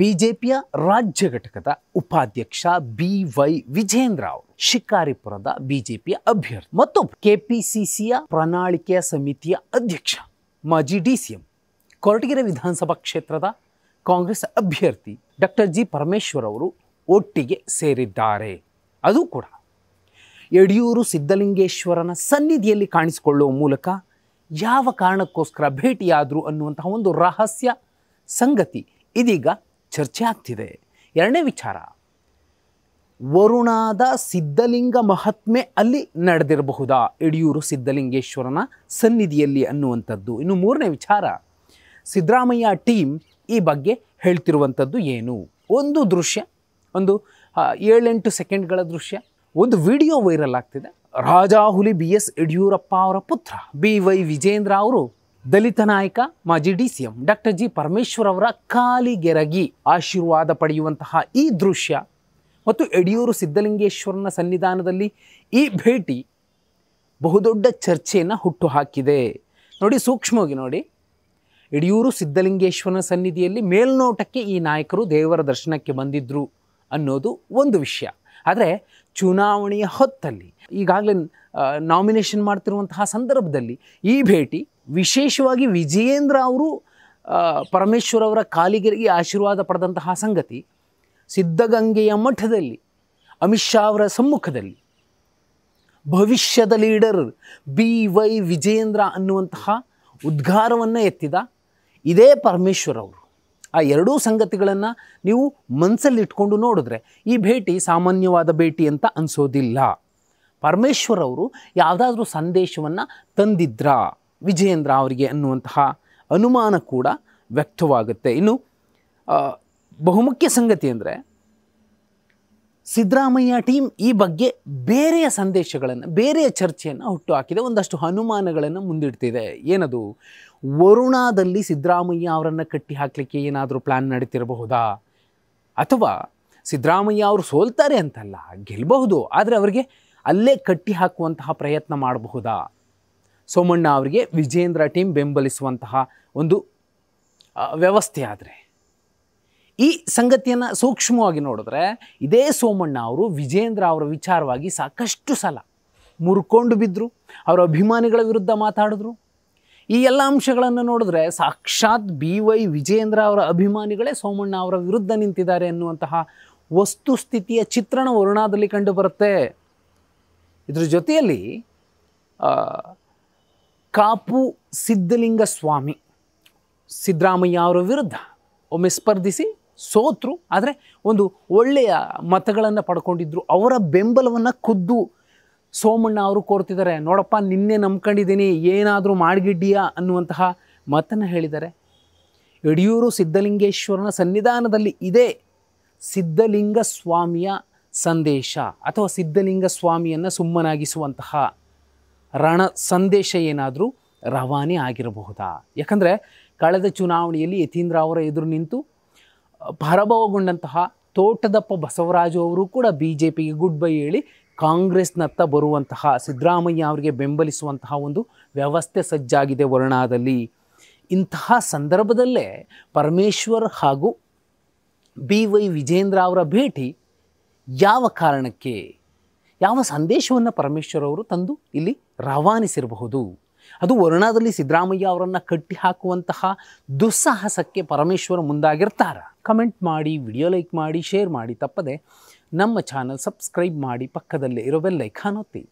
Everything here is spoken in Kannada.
ಬಿಜೆಪಿಯ ರಾಜ್ಯ ಘಟಕದ ಉಪಾಧ್ಯಕ್ಷ ಬಿ ವೈ ವಿಜೇಂದ್ರ ಅವರು ಶಿಕಾರಿಪುರದ ಬಿಜೆಪಿಯ ಅಭ್ಯರ್ಥಿ ಮತ್ತು ಕೆಪಿಸಿಸಿಯ ಪ್ರಣಾಳಿಕೆಯ ಸಮಿತಿಯ ಅಧ್ಯಕ್ಷ ಮಾಜಿ ಡಿ ಡಿಸಿಎಂ ಕೊರಟಗೆರೆ ವಿಧಾನಸಭಾ ಕ್ಷೇತ್ರದ ಕಾಂಗ್ರೆಸ್ ಅಭ್ಯರ್ಥಿ ಡಾಕ್ಟರ್ ಜಿ ಪರಮೇಶ್ವರ್ ಅವರು ಒಟ್ಟಿಗೆ ಸೇರಿದ್ದಾರೆ ಅದು ಕೂಡ ಯಡಿಯೂರು ಸಿದ್ದಲಿಂಗೇಶ್ವರನ ಸನ್ನಿಧಿಯಲ್ಲಿ ಕಾಣಿಸಿಕೊಳ್ಳುವ ಮೂಲಕ ಯಾವ ಕಾರಣಕ್ಕೋಸ್ಕರ ಭೇಟಿಯಾದರು ಅನ್ನುವಂತಹ ಒಂದು ರಹಸ್ಯ ಸಂಗತಿ ಇದೀಗ ಚರ್ಚೆ ಆಗ್ತಿದೆ ಎರಡನೇ ವಿಚಾರ ವರುಣಾದ ಸಿದ್ಧಲಿಂಗ ಮಹಾತ್ಮೆ ಅಲ್ಲಿ ನಡೆದಿರಬಹುದಾ ಯಡಿಯೂರು ಸಿದ್ಧಲಿಂಗೇಶ್ವರನ ಸನ್ನಿಧಿಯಲ್ಲಿ ಅನ್ನುವಂಥದ್ದು ಇನ್ನು ಮೂರನೇ ವಿಚಾರ ಸಿದ್ದರಾಮಯ್ಯ ಟೀಮ್ ಈ ಬಗ್ಗೆ ಹೇಳ್ತಿರುವಂಥದ್ದು ಏನು ಒಂದು ದೃಶ್ಯ ಒಂದು ಏಳೆಂಟು ಸೆಕೆಂಡ್ಗಳ ದೃಶ್ಯ ಒಂದು ವಿಡಿಯೋ ವೈರಲ್ ಆಗ್ತಿದೆ ರಾಜಾಹುಲಿ ಬಿ ಎಸ್ ಯಡಿಯೂರಪ್ಪ ಅವರ ಪುತ್ರ ಬಿ ವೈ ವಿಜೇಂದ್ರ ಅವರು ದಲಿತ ನಾಯಕ ಮಾಜಿ D C M doctor G Parameshwar ಅವರ ಕಾಲಿಗೆರಗಿ ಆಶೀರ್ವಾದ ಪಡೆಯುವಂತಹ ಈ ದೃಶ್ಯ ಮತ್ತು ಯಡಿಯೂರು ಸಿದ್ಧಲಿಂಗೇಶ್ವರನ ಸನ್ನಿಧಾನದಲ್ಲಿ ಈ ಭೇಟಿ ಬಹುದೊಡ್ಡ ಚರ್ಚೆಯನ್ನು ಹುಟ್ಟುಹಾಕಿದೆ ನೋಡಿ ಸೂಕ್ಷ್ಮವಾಗಿ ನೋಡಿ ಯಡಿಯೂರು ಸಿದ್ಧಲಿಂಗೇಶ್ವರನ ಸನ್ನಿಧಿಯಲ್ಲಿ ಮೇಲ್ನೋಟಕ್ಕೆ ಈ ನಾಯಕರು ದೇವರ ದರ್ಶನಕ್ಕೆ ಬಂದಿದ್ದರು ಅನ್ನೋದು ಒಂದು ವಿಷಯ ಆದರೆ ಚುನಾವಣೆಯ ಹೊತ್ತಲ್ಲಿ ಈಗಾಗಲೇ ನಾಮಿನೇಷನ್ ಮಾಡ್ತಿರುವಂತಹ ಸಂದರ್ಭದಲ್ಲಿ ಈ ಭೇಟಿ ವಿಶೇಷವಾಗಿ ವಿಜಯೇಂದ್ರ ಅವರು ಅವರ ಕಾಲಿಗೆರಿಗೆ ಆಶೀರ್ವಾದ ಪಡೆದಂತಹ ಸಂಗತಿ ಸಿದ್ಧಗಂಗೆಯ ಮಠದಲ್ಲಿ ಅಮಿತ್ ಶಾ ಅವರ ಸಮ್ಮುಖದಲ್ಲಿ ಭವಿಷ್ಯದ ಲೀಡರ್ ಬಿ ವೈ ವಿಜಯೇಂದ್ರ ಅನ್ನುವಂತಹ ಉದ್ಗಾರವನ್ನು ಎತ್ತಿದ ಇದೇ ಪರಮೇಶ್ವರ್ ಅವರು ಆ ಎರಡೂ ಸಂಗತಿಗಳನ್ನು ನೀವು ಮನಸ್ಸಲ್ಲಿಟ್ಕೊಂಡು ನೋಡಿದ್ರೆ ಈ ಭೇಟಿ ಸಾಮಾನ್ಯವಾದ ಭೇಟಿ ಅಂತ ಅನಿಸೋದಿಲ್ಲ ಪರಮೇಶ್ವರ ಅವರು ಯಾವುದಾದ್ರೂ ಸಂದೇಶವನ್ನು ತಂದಿದ್ರಾ ವಿಜಯೇಂದ್ರ ಅವರಿಗೆ ಅನ್ನುವಂತಹ ಅನುಮಾನ ಕೂಡ ವ್ಯಕ್ತವಾಗುತ್ತೆ ಇನ್ನು ಬಹುಮುಖ್ಯ ಸಂಗತಿ ಅಂದರೆ ಸಿದ್ದರಾಮಯ್ಯ ಟೀಮ್ ಈ ಬಗ್ಗೆ ಬೇರೆಯ ಸಂದೇಶಗಳನ್ನು ಬೇರೆಯ ಚರ್ಚೆಯನ್ನು ಹುಟ್ಟು ಹಾಕಿದೆ ಒಂದಷ್ಟು ಅನುಮಾನಗಳನ್ನು ಮುಂದಿಡ್ತಿದೆ ಏನದು ವರುಣಾದಲ್ಲಿ ಸಿದ್ದರಾಮಯ್ಯ ಅವರನ್ನು ಕಟ್ಟಿ ಹಾಕಲಿಕ್ಕೆ ಏನಾದರೂ ಪ್ಲ್ಯಾನ್ ನಡೀತಿರಬಹುದಾ ಅಥವಾ ಸಿದ್ದರಾಮಯ್ಯ ಅವರು ಸೋಲ್ತಾರೆ ಅಂತಲ್ಲ ಗೆಲ್ಲಬಹುದು ಆದರೆ ಅವರಿಗೆ ಅಲ್ಲೇ ಕಟ್ಟಿ ಹಾಕುವಂತಹ ಪ್ರಯತ್ನ ಮಾಡಬಹುದಾ ಸೋಮಣ್ಣ ಅವರಿಗೆ ವಿಜೇಂದ್ರ ಟೀಮ್ ಬೆಂಬಲಿಸುವಂತಹ ಒಂದು ವ್ಯವಸ್ಥೆ ಆದರೆ ಈ ಸಂಗತಿಯನ್ನು ಸೂಕ್ಷ್ಮವಾಗಿ ನೋಡಿದ್ರೆ ಇದೇ ಸೋಮಣ್ಣ ಅವರು ವಿಜೇಂದ್ರ ಅವರ ವಿಚಾರವಾಗಿ ಸಾಕಷ್ಟು ಸಲ ಮುರ್ಕೊಂಡು ಬಿದ್ದರು ಅವರ ಅಭಿಮಾನಿಗಳ ವಿರುದ್ಧ ಮಾತಾಡಿದ್ರು ಈ ಎಲ್ಲ ಅಂಶಗಳನ್ನು ನೋಡಿದ್ರೆ ಸಾಕ್ಷಾತ್ ಬಿ ವೈ ವಿಜೇಂದ್ರ ಅವರ ಅಭಿಮಾನಿಗಳೇ ಸೋಮಣ್ಣ ಅವರ ವಿರುದ್ಧ ನಿಂತಿದ್ದಾರೆ ಎನ್ನುವಂತಹ ವಸ್ತುಸ್ಥಿತಿಯ ಚಿತ್ರಣ ವರ್ಣದಲ್ಲಿ ಕಂಡುಬರುತ್ತೆ ಇದರ ಜೊತೆಯಲ್ಲಿ ಕಾಪು ಸಿದ್ಧಲಿಂಗ ಸ್ವಾಮಿ ಸಿದ್ದರಾಮಯ್ಯ ಅವರ ವಿರುದ್ಧ ಒಮ್ಮೆ ಸ್ಪರ್ಧಿಸಿ ಸೋತರು ಆದರೆ ಒಂದು ಒಳ್ಳೆಯ ಮತಗಳನ್ನು ಪಡ್ಕೊಂಡಿದ್ದರು ಅವರ ಬೆಂಬಲವನ್ನು ಖುದ್ದು ಸೋಮಣ್ಣ ಅವರು ಕೋರ್ತಿದ್ದಾರೆ ನೋಡಪ್ಪ ನಿನ್ನೆ ನಂಬ್ಕೊಂಡಿದ್ದೀನಿ ಏನಾದರೂ ಮಾಡಿಗಿಡ್ಡಿಯಾ ಅನ್ನುವಂತಹ ಮತನ ಹೇಳಿದ್ದಾರೆ ಯಡಿಯೂರು ಸಿದ್ಧಲಿಂಗೇಶ್ವರನ ಸನ್ನಿಧಾನದಲ್ಲಿ ಇದೆ ಸಿದ್ಧಲಿಂಗ ಸ್ವಾಮಿಯ ಸಂದೇಶ ಅಥವಾ ಸಿದ್ಧಲಿಂಗ ಸ್ವಾಮಿಯನ್ನು ಸುಮ್ಮನಾಗಿಸುವಂತಹ ರಣ ಸಂದೇಶ ಏನಾದರೂ ರವಾನೆ ಆಗಿರಬಹುದಾ ಯಾಕಂದರೆ ಕಳೆದ ಚುನಾವಣೆಯಲ್ಲಿ ಯತೀಂದ್ರ ಅವರ ಎದುರು ನಿಂತು ಪರಭವಗೊಂಡಂತಹ ತೋಟದಪ್ಪ ಬಸವರಾಜು ಅವರು ಕೂಡ ಬಿ ಜೆ ಪಿಗೆ ಗುಡ್ ಬೈ ಹೇಳಿ ಕಾಂಗ್ರೆಸ್ನತ್ತ ಬರುವಂತಹ ಸಿದ್ದರಾಮಯ್ಯ ಅವರಿಗೆ ಬೆಂಬಲಿಸುವಂತಹ ಒಂದು ವ್ಯವಸ್ಥೆ ಸಜ್ಜಾಗಿದೆ ವರ್ಣಾದಲ್ಲಿ ಇಂತಹ ಸಂದರ್ಭದಲ್ಲೇ ಪರಮೇಶ್ವರ್ ಹಾಗೂ ಬಿ ವೈ ವಿಜೇಂದ್ರ ಅವರ ಭೇಟಿ ಯಾವ ಕಾರಣಕ್ಕೆ ಯಾವ ಸಂದೇಶವನ್ನು ಪರಮೇಶ್ವರವರು ತಂದು ಇಲ್ಲಿ ರವಾನಿಸಿರಬಹುದು ಅದು ವರುಣಾದಲ್ಲಿ ಸಿದ್ದರಾಮಯ್ಯ ಅವರನ್ನು ಕಟ್ಟಿ ಹಾಕುವಂತಹ ದುಸ್ಸಾಹಸಕ್ಕೆ ಪರಮೇಶ್ವರ ಮುಂದಾಗಿರ್ತಾರೆ ಕಮೆಂಟ್ ಮಾಡಿ ವಿಡಿಯೋ ಲೈಕ್ ಮಾಡಿ ಶೇರ್ ಮಾಡಿ ತಪ್ಪದೆ ನಮ್ಮ ಚಾನಲ್ ಸಬ್ಸ್ಕ್ರೈಬ್ ಮಾಡಿ ಪಕ್ಕದಲ್ಲೇ ಇರೋ ಬೆಲ್ಲೈಕಾನ್ ಒತ್ತಿ